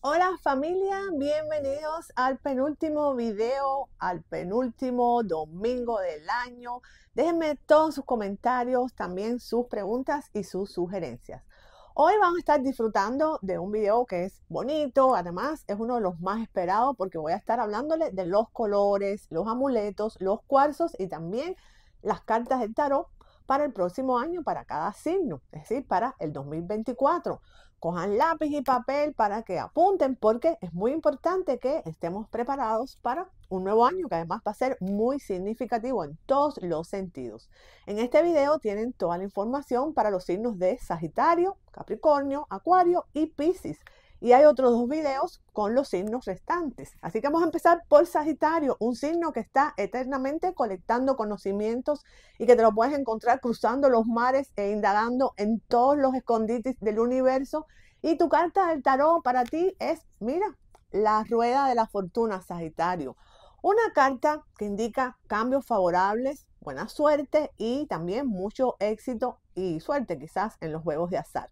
Hola familia, bienvenidos al penúltimo video, al penúltimo domingo del año. Déjenme todos sus comentarios, también sus preguntas y sus sugerencias. Hoy vamos a estar disfrutando de un video que es bonito, además es uno de los más esperados porque voy a estar hablándole de los colores, los amuletos, los cuarzos y también las cartas del tarot para el próximo año, para cada signo, es decir, para el 2024 cojan lápiz y papel para que apunten, porque es muy importante que estemos preparados para un nuevo año que además va a ser muy significativo en todos los sentidos. En este video tienen toda la información para los signos de Sagitario, Capricornio, Acuario y Piscis. Y hay otros dos videos con los signos restantes. Así que vamos a empezar por Sagitario, un signo que está eternamente colectando conocimientos y que te lo puedes encontrar cruzando los mares e indagando en todos los escondites del universo. Y tu carta del tarot para ti es, mira, la rueda de la fortuna, Sagitario. Una carta que indica cambios favorables, buena suerte y también mucho éxito y suerte quizás en los juegos de azar.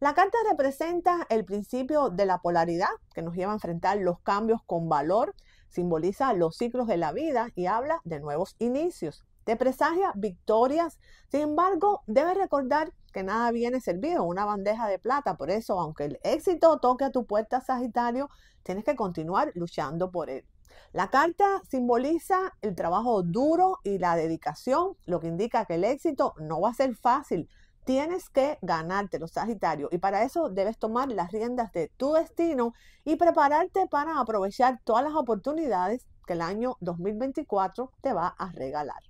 La carta representa el principio de la polaridad que nos lleva a enfrentar los cambios con valor, simboliza los ciclos de la vida y habla de nuevos inicios. Te presagia victorias, sin embargo, debes recordar que nada viene servido, una bandeja de plata. Por eso, aunque el éxito toque a tu puerta, Sagitario, tienes que continuar luchando por él. La carta simboliza el trabajo duro y la dedicación, lo que indica que el éxito no va a ser fácil, Tienes que ganártelo, Sagitario, y para eso debes tomar las riendas de tu destino y prepararte para aprovechar todas las oportunidades que el año 2024 te va a regalar.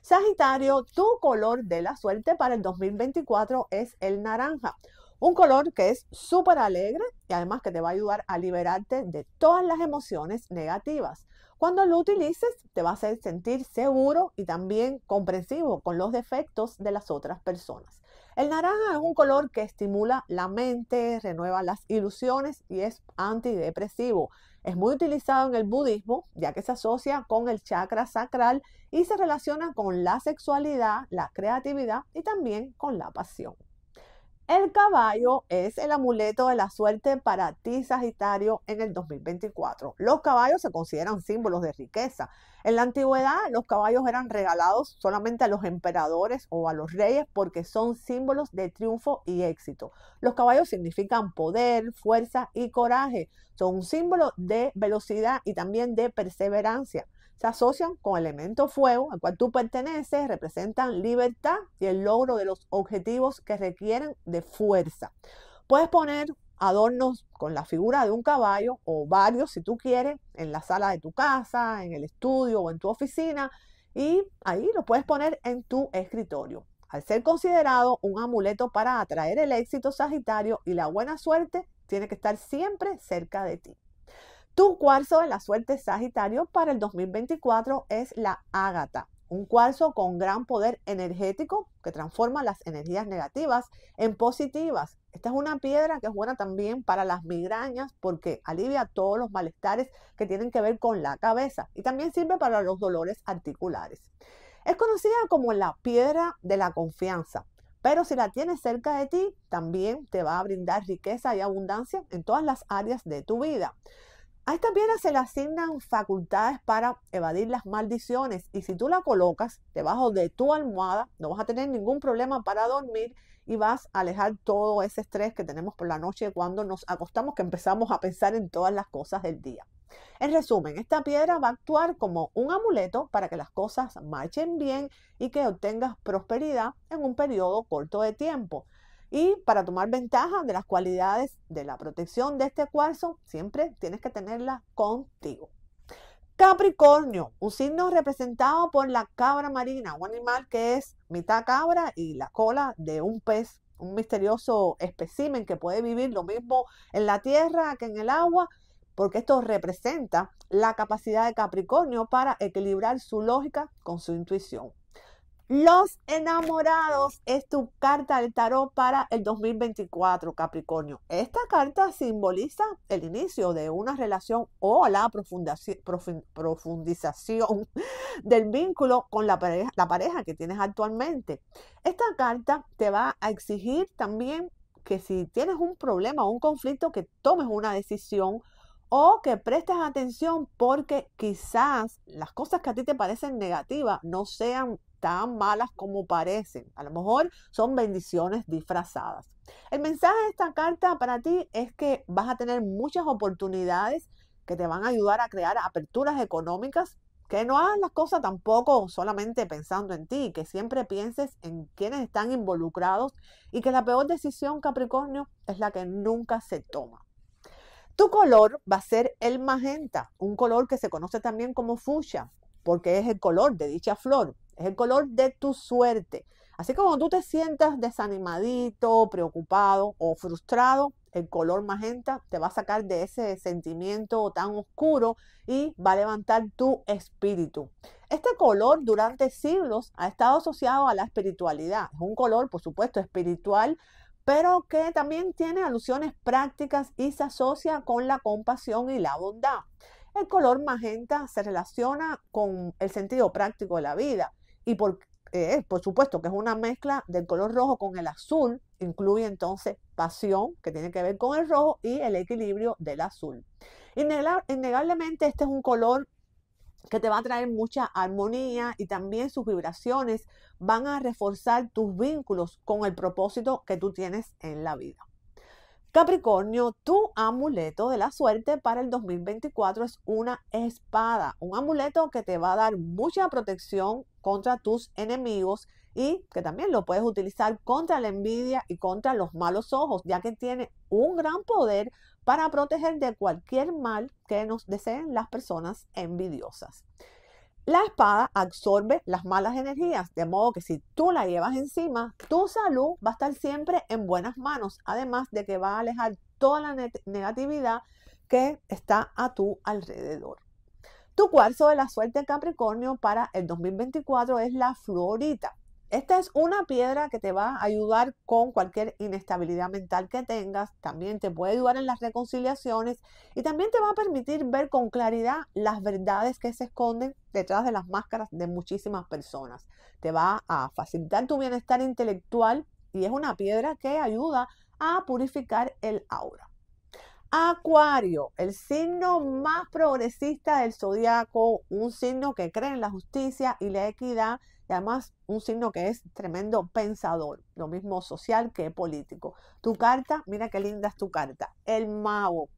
Sagitario, tu color de la suerte para el 2024 es el naranja. Un color que es súper alegre y además que te va a ayudar a liberarte de todas las emociones negativas. Cuando lo utilices te va a hacer sentir seguro y también comprensivo con los defectos de las otras personas. El naranja es un color que estimula la mente, renueva las ilusiones y es antidepresivo. Es muy utilizado en el budismo, ya que se asocia con el chakra sacral y se relaciona con la sexualidad, la creatividad y también con la pasión. El caballo es el amuleto de la suerte para ti, Sagitario, en el 2024. Los caballos se consideran símbolos de riqueza. En la antigüedad, los caballos eran regalados solamente a los emperadores o a los reyes porque son símbolos de triunfo y éxito. Los caballos significan poder, fuerza y coraje. Son un símbolo de velocidad y también de perseverancia se asocian con elemento fuego al cual tú perteneces, representan libertad y el logro de los objetivos que requieren de fuerza. Puedes poner adornos con la figura de un caballo o varios si tú quieres en la sala de tu casa, en el estudio o en tu oficina y ahí lo puedes poner en tu escritorio. Al ser considerado un amuleto para atraer el éxito sagitario y la buena suerte, tiene que estar siempre cerca de ti. Tu cuarzo de la suerte Sagitario para el 2024 es la ágata, un cuarzo con gran poder energético que transforma las energías negativas en positivas. Esta es una piedra que es buena también para las migrañas porque alivia todos los malestares que tienen que ver con la cabeza y también sirve para los dolores articulares. Es conocida como la piedra de la confianza, pero si la tienes cerca de ti, también te va a brindar riqueza y abundancia en todas las áreas de tu vida. A esta piedra se le asignan facultades para evadir las maldiciones y si tú la colocas debajo de tu almohada, no vas a tener ningún problema para dormir y vas a alejar todo ese estrés que tenemos por la noche cuando nos acostamos, que empezamos a pensar en todas las cosas del día. En resumen, esta piedra va a actuar como un amuleto para que las cosas marchen bien y que obtengas prosperidad en un periodo corto de tiempo. Y para tomar ventaja de las cualidades de la protección de este cuarzo, siempre tienes que tenerla contigo. Capricornio, un signo representado por la cabra marina, un animal que es mitad cabra y la cola de un pez, un misterioso espécimen que puede vivir lo mismo en la tierra que en el agua, porque esto representa la capacidad de Capricornio para equilibrar su lógica con su intuición. Los enamorados es tu carta del tarot para el 2024, Capricornio. Esta carta simboliza el inicio de una relación o la profundización del vínculo con la pareja, que tienes actualmente. Esta carta te va a exigir también que si tienes un problema o un conflicto, que tomes una decisión o que prestes atención porque quizás las cosas que a ti te parecen negativas no sean tan malas como parecen. A lo mejor son bendiciones disfrazadas. El mensaje de esta carta para ti es que vas a tener muchas oportunidades que te van a ayudar a crear aperturas económicas, que no hagas las cosas tampoco solamente pensando en ti, que siempre pienses en quienes están involucrados y que la peor decisión, Capricornio, es la que nunca se toma. Tu color va a ser el magenta, un color que se conoce también como fucha porque es el color de dicha flor es el color de tu suerte. Así que cuando tú te sientas desanimadito, preocupado o frustrado, el color magenta te va a sacar de ese sentimiento tan oscuro y va a levantar tu espíritu. Este color durante siglos ha estado asociado a la espiritualidad. Es un color, por supuesto, espiritual, pero que también tiene alusiones prácticas y se asocia con la compasión y la bondad. El color magenta se relaciona con el sentido práctico de la vida y por, eh, por supuesto que es una mezcla del color rojo con el azul, incluye entonces pasión, que tiene que ver con el rojo, y el equilibrio del azul. Innegablemente este es un color que te va a traer mucha armonía y también sus vibraciones van a reforzar tus vínculos con el propósito que tú tienes en la vida. Capricornio, tu amuleto de la suerte para el 2024 es una espada, un amuleto que te va a dar mucha protección contra tus enemigos y que también lo puedes utilizar contra la envidia y contra los malos ojos, ya que tiene un gran poder para proteger de cualquier mal que nos deseen las personas envidiosas. La espada absorbe las malas energías, de modo que si tú la llevas encima, tu salud va a estar siempre en buenas manos, además de que va a alejar toda la negatividad que está a tu alrededor. Tu cuarzo de la suerte Capricornio para el 2024 es la florita. Esta es una piedra que te va a ayudar con cualquier inestabilidad mental que tengas, también te puede ayudar en las reconciliaciones y también te va a permitir ver con claridad las verdades que se esconden detrás de las máscaras de muchísimas personas. Te va a facilitar tu bienestar intelectual y es una piedra que ayuda a purificar el aura. Acuario, el signo más progresista del zodiaco, un signo que cree en la justicia y la equidad, y además un signo que es tremendo pensador, lo mismo social que político. Tu carta, mira qué linda es tu carta, el mago.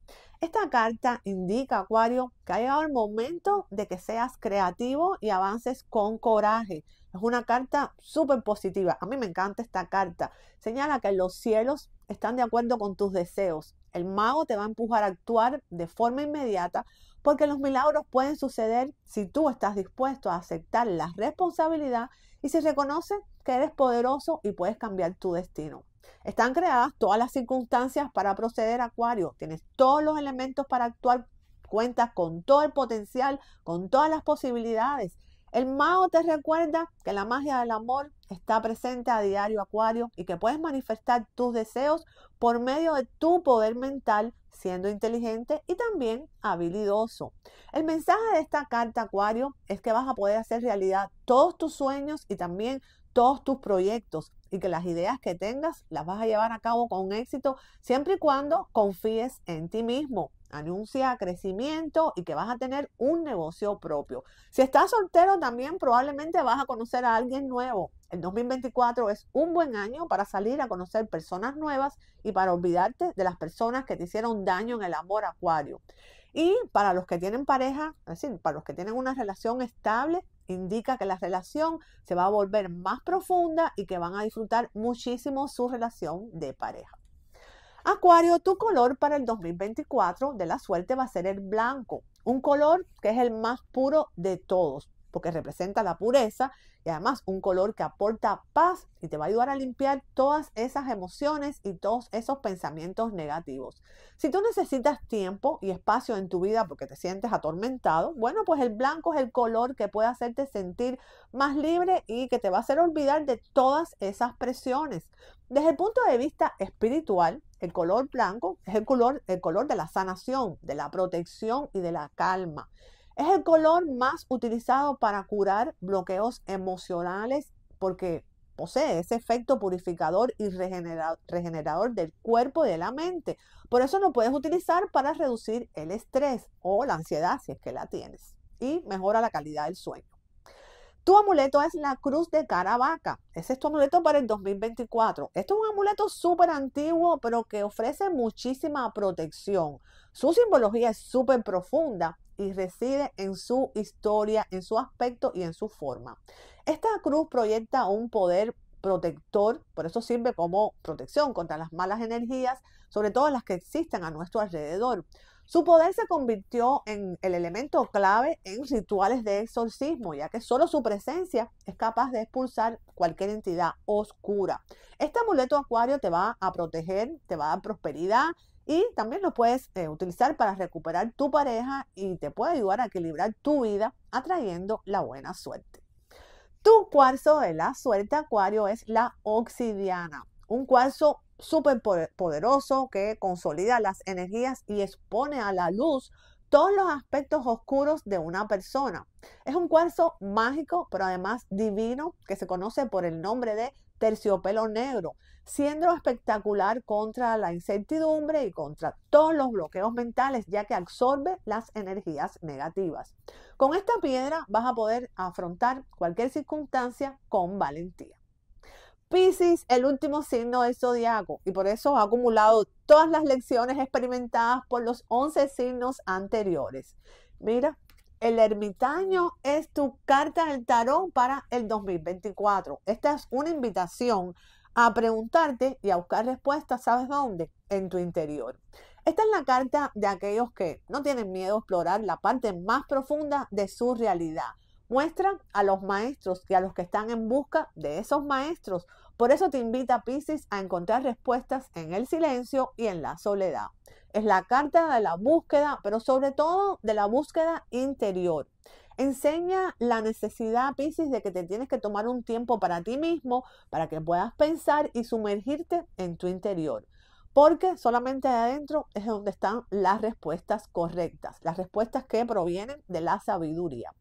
Esta carta indica, Acuario, que ha llegado el momento de que seas creativo y avances con coraje. Es una carta súper positiva. A mí me encanta esta carta. Señala que los cielos están de acuerdo con tus deseos el mago te va a empujar a actuar de forma inmediata porque los milagros pueden suceder si tú estás dispuesto a aceptar la responsabilidad y se reconoce que eres poderoso y puedes cambiar tu destino. Están creadas todas las circunstancias para proceder, Acuario. Tienes todos los elementos para actuar, cuentas con todo el potencial, con todas las posibilidades. El mago te recuerda que la magia del amor está presente a diario Acuario y que puedes manifestar tus deseos por medio de tu poder mental siendo inteligente y también habilidoso. El mensaje de esta carta Acuario es que vas a poder hacer realidad todos tus sueños y también todos tus proyectos y que las ideas que tengas las vas a llevar a cabo con éxito siempre y cuando confíes en ti mismo anuncia crecimiento y que vas a tener un negocio propio. Si estás soltero también probablemente vas a conocer a alguien nuevo. El 2024 es un buen año para salir a conocer personas nuevas y para olvidarte de las personas que te hicieron daño en el amor acuario. Y para los que tienen pareja, es decir, para los que tienen una relación estable, indica que la relación se va a volver más profunda y que van a disfrutar muchísimo su relación de pareja. Acuario, tu color para el 2024 de la suerte va a ser el blanco, un color que es el más puro de todos porque representa la pureza y además un color que aporta paz y te va a ayudar a limpiar todas esas emociones y todos esos pensamientos negativos. Si tú necesitas tiempo y espacio en tu vida porque te sientes atormentado, bueno, pues el blanco es el color que puede hacerte sentir más libre y que te va a hacer olvidar de todas esas presiones. Desde el punto de vista espiritual, el color blanco es el color, el color de la sanación, de la protección y de la calma. Es el color más utilizado para curar bloqueos emocionales porque posee ese efecto purificador y regenerador, del cuerpo y de la mente. Por eso lo puedes utilizar para reducir el estrés o la ansiedad si es que la tienes y mejora la calidad del sueño. Tu amuleto es la cruz de Caravaca. Ese es tu amuleto para el 2024. Este es un amuleto súper antiguo, pero que ofrece muchísima protección. Su simbología es súper profunda y reside en su historia, en su aspecto y en su forma. Esta cruz proyecta un poder protector, por eso sirve como protección contra las malas energías, sobre todo las que existen a nuestro alrededor. Su poder se convirtió en el elemento clave en rituales de exorcismo, ya que solo su presencia es capaz de expulsar cualquier entidad oscura. Este amuleto acuario te va a proteger, te va a dar prosperidad y también lo puedes eh, utilizar para recuperar tu pareja y te puede ayudar a equilibrar tu vida atrayendo la buena suerte. Tu cuarzo de la suerte acuario es la oxidiana, un cuarzo súper poderoso que consolida las energías y expone a la luz todos los aspectos oscuros de una persona. Es un cuarzo mágico, pero además divino, que se conoce por el nombre de terciopelo negro, siendo espectacular contra la incertidumbre y contra todos los bloqueos mentales, ya que absorbe las energías negativas. Con esta piedra vas a poder afrontar cualquier circunstancia con valentía. Pisces, el último signo del zodiaco, y por eso ha acumulado todas las lecciones experimentadas por los 11 signos anteriores. Mira, el ermitaño es tu carta del tarot para el 2024. Esta es una invitación a preguntarte y a buscar respuestas, ¿sabes dónde? En tu interior. Esta es la carta de aquellos que no tienen miedo a explorar la parte más profunda de su realidad Muestra a los maestros y a los que están en busca de esos maestros. Por eso te invita a Pisces a encontrar respuestas en el silencio y en la soledad. Es la carta de la búsqueda, pero sobre todo de la búsqueda interior. Enseña la necesidad, Pisces, de que te tienes que tomar un tiempo para ti mismo, para que puedas pensar y sumergirte en tu interior porque solamente adentro es donde están las respuestas correctas, las respuestas que provienen de la sabiduría.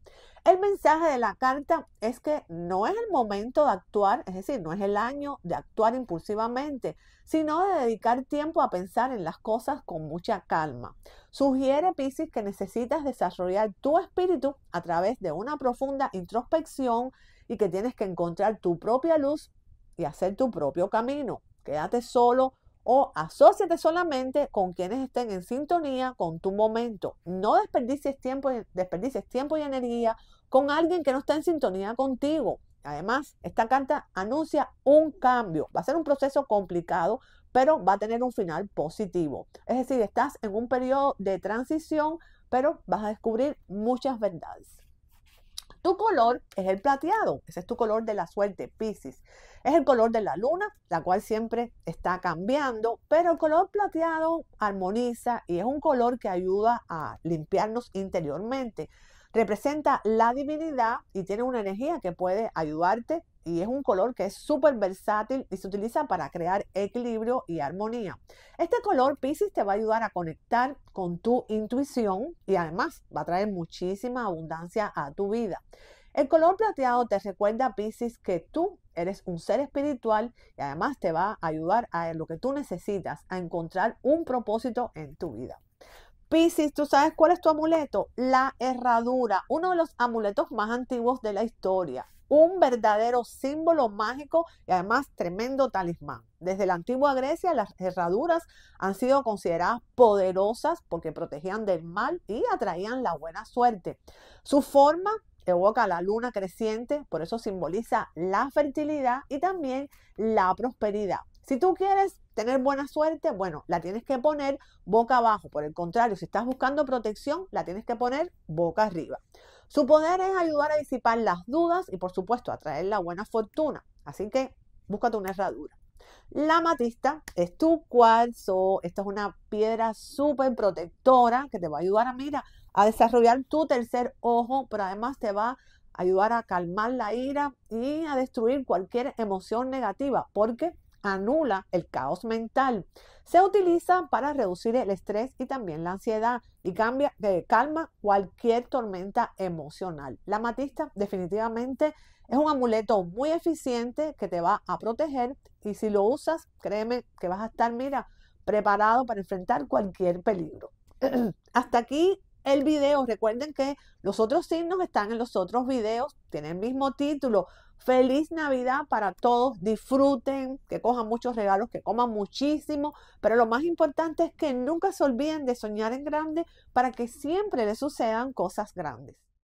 El mensaje de la carta es que no es el momento de actuar, es decir, no es el año de actuar impulsivamente, sino de dedicar tiempo a pensar en las cosas con mucha calma. Sugiere Pisces que necesitas desarrollar tu espíritu a través de una profunda introspección y que tienes que encontrar tu propia luz y hacer tu propio camino. Quédate solo o asóciate solamente con quienes estén en sintonía con tu momento. No desperdicies tiempo, desperdicies tiempo y energía con alguien que no está en sintonía contigo. Además, esta carta anuncia un cambio. Va a ser un proceso complicado, pero va a tener un final positivo. Es decir, estás en un periodo de transición, pero vas a descubrir muchas verdades. Tu color es el plateado, ese es tu color de la suerte, Pisces. Es el color de la luna, la cual siempre está cambiando, pero el color plateado armoniza y es un color que ayuda a limpiarnos interiormente. Representa la divinidad y tiene una energía que puede ayudarte y es un color que es súper versátil y se utiliza para crear equilibrio y armonía. Este color Pisces te va a ayudar a conectar con tu intuición y además va a traer muchísima abundancia a tu vida. El color plateado te recuerda, Pisces, que tú eres un ser espiritual y además te va a ayudar a lo que tú necesitas, a encontrar un propósito en tu vida. Piscis, ¿tú sabes cuál es tu amuleto? La herradura, uno de los amuletos más antiguos de la historia un verdadero símbolo mágico y además tremendo talismán. Desde la antigua Grecia las herraduras han sido consideradas poderosas porque protegían del mal y atraían la buena suerte. Su forma evoca la luna creciente, por eso simboliza la fertilidad y también la prosperidad. Si tú quieres tener buena suerte, bueno, la tienes que poner boca abajo. Por el contrario, si estás buscando protección, la tienes que poner boca arriba. Su poder es ayudar a disipar las dudas y por supuesto a traer la buena fortuna. Así que búscate una herradura. La matista es tu cuarzo. Esta es una piedra súper protectora que te va a ayudar a, mira, a desarrollar tu tercer ojo, pero además te va a ayudar a calmar la ira y a destruir cualquier emoción negativa, porque anula el caos mental. Se utiliza para reducir el estrés y también la ansiedad y cambia, de calma cualquier tormenta emocional. La matista definitivamente es un amuleto muy eficiente que te va a proteger y si lo usas, créeme que vas a estar, mira, preparado para enfrentar cualquier peligro. Hasta aquí el video. Recuerden que los otros signos están en los otros videos, tienen el mismo título, Feliz Navidad para todos, disfruten, que cojan muchos regalos, que coman muchísimo, pero lo más importante es que nunca se olviden de soñar en grande para que siempre les sucedan cosas grandes.